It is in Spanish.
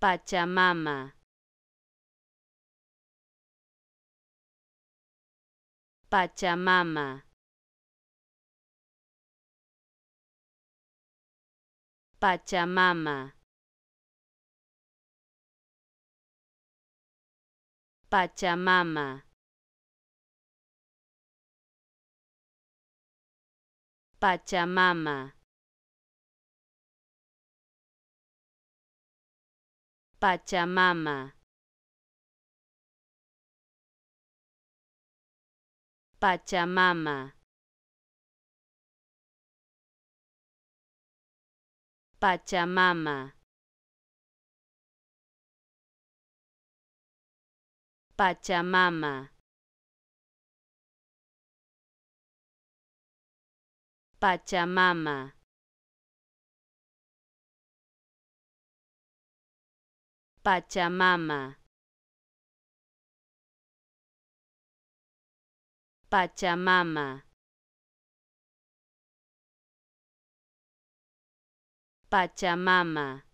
Pachamama. Pachamama. Pachamama. Pachamama. Pachamama. Pachamama. Pachamama. Pachamama. Pachamama. Pachamama. Pachamama. Pachamama. Pachamama.